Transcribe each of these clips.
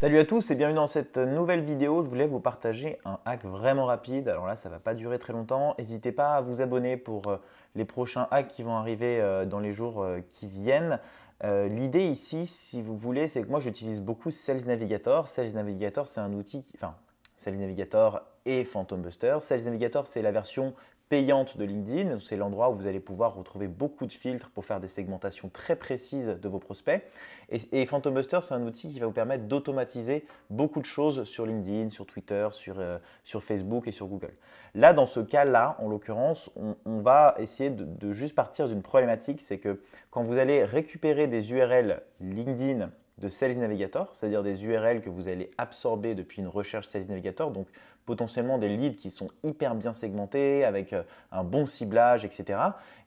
Salut à tous et bienvenue dans cette nouvelle vidéo. Je voulais vous partager un hack vraiment rapide. Alors là, ça va pas durer très longtemps. N'hésitez pas à vous abonner pour euh, les prochains hacks qui vont arriver euh, dans les jours euh, qui viennent. L'idée ici, si vous voulez, c'est que moi j'utilise beaucoup Sales Navigator. Sales Navigator, c'est un outil, qui... enfin, Sales Navigator et Phantom Buster. Sales Navigator, c'est la version payante de LinkedIn. C'est l'endroit où vous allez pouvoir retrouver beaucoup de filtres pour faire des segmentations très précises de vos prospects. Et, et Phantom Buster, c'est un outil qui va vous permettre d'automatiser beaucoup de choses sur LinkedIn, sur Twitter, sur, euh, Facebook et sur Google. Là, dans ce cas-là, en l'occurrence, on, va essayer de, de juste partir d'une problématique, c'est que quand vous allez récupérer des URL LinkedIn de Sales Navigator, c'est-à-dire des URL que vous allez absorber depuis une recherche Sales Navigator, donc potentiellement des leads qui sont hyper bien segmentés, avec euh, un bon ciblage, etc.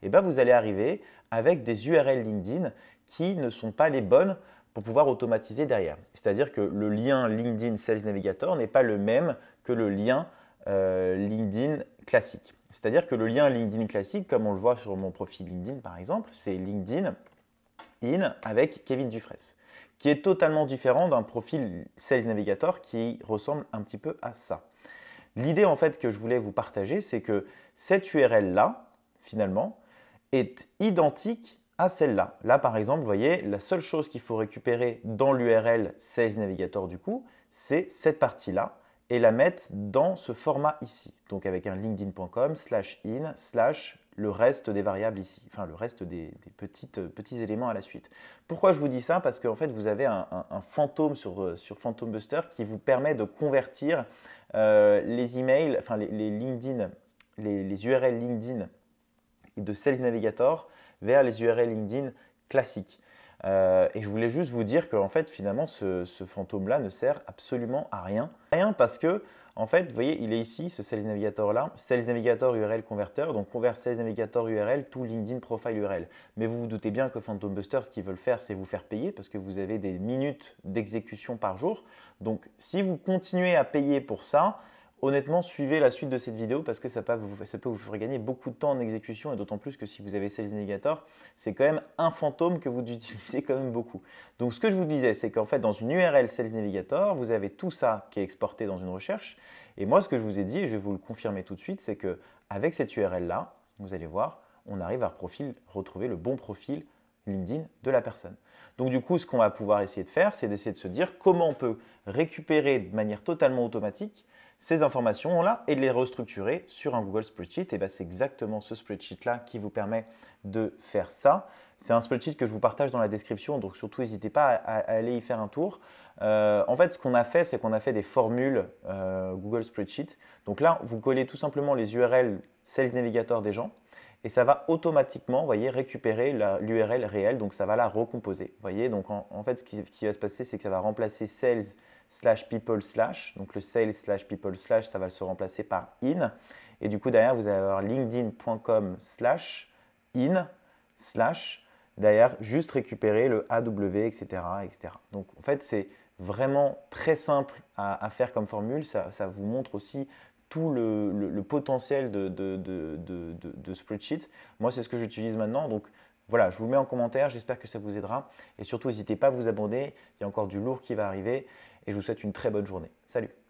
Et eh bien vous allez arriver avec des URL LinkedIn qui ne sont pas les bonnes pour pouvoir automatiser derrière. C'est-à-dire que le lien LinkedIn Sales Navigator n'est pas le même que le lien euh, LinkedIn classique. C'est-à-dire que le lien LinkedIn classique, comme on le voit sur mon profil LinkedIn par exemple, c'est LinkedIn in avec Kevin Dufresne qui est totalement différent d'un profil 16 Navigator qui ressemble un petit peu à ça. L'idée en fait que je voulais vous partager, c'est que cette URL-là, finalement, est identique à celle-là. Là, par exemple, vous voyez, la seule chose qu'il faut récupérer dans l'URL 16 Navigator, du coup, c'est cette partie-là et la mettre dans ce format ici. Donc avec un linkedin.com slash in slash le reste des variables ici, enfin le reste des, euh, petits éléments à la suite. Pourquoi je vous dis ça Parce qu'en fait, vous avez un, fantôme sur, euh, sur, Phantom Buster qui vous permet de convertir euh, les emails, enfin les, LinkedIn, les, les, URL LinkedIn de Sales Navigator vers les URL LinkedIn classiques. Euh, et je voulais juste vous dire que en fait, finalement, ce, fantôme-là ne sert absolument à rien. Rien parce que, en fait, vous voyez, il est ici, ce Sales Navigator-là, Sales Navigator URL Converter, donc Convert Sales Navigator URL tout LinkedIn Profile URL. Mais vous vous doutez bien que Phantom Buster, ce qu'ils veulent faire, c'est vous faire payer parce que vous avez des minutes d'exécution par jour. Donc, si vous continuez à payer pour ça, Honnêtement, suivez la suite de cette vidéo parce que ça peut vous, faire gagner beaucoup de temps en exécution et d'autant plus que si vous avez Sales Navigator, c'est quand même un fantôme que vous utilisez quand même beaucoup. Donc ce que je vous disais, c'est qu'en fait dans une URL Sales Navigator, vous avez tout ça qui est exporté dans une recherche. Et moi, ce que je vous ai dit, et je vais vous le confirmer tout de suite, c'est que avec cette URL là, vous allez voir, on arrive à profil, retrouver le bon profil LinkedIn de la personne. Donc du coup, ce qu'on va pouvoir essayer de faire, c'est d'essayer de se dire comment on peut récupérer de manière totalement automatique ces informations-là et de les restructurer sur un Google Spreadsheet. Et eh ben, c'est exactement ce spreadsheet-là qui vous permet de faire ça. C'est un spreadsheet que je vous partage dans la description, donc surtout n'hésitez pas à, aller y faire un tour. Euh, en fait, ce qu'on a fait, c'est qu'on a fait des formules euh, Google Spreadsheet. Donc là, vous collez tout simplement les URL Sales Navigator des gens et ça va automatiquement vous voyez, récupérer l'URL réelle, donc ça va la recomposer. Voyez donc en, fait, ce qui, va se passer, c'est que ça va remplacer sales slash people slash, donc le sales slash people slash, ça va se remplacer par in, et du coup derrière, vous allez avoir linkedin.com slash in slash, derrière, juste récupérer le AW, etc. etc. Donc en fait, c'est vraiment très simple à, faire comme formule. ça, vous montre aussi tout le, potentiel de, de, spreadsheet. Moi, c'est ce que j'utilise maintenant. Donc voilà, je vous mets en commentaire. J'espère que ça vous aidera. Et surtout, n'hésitez pas à vous abonner. Il y a encore du lourd qui va arriver. Et je vous souhaite une très bonne journée. Salut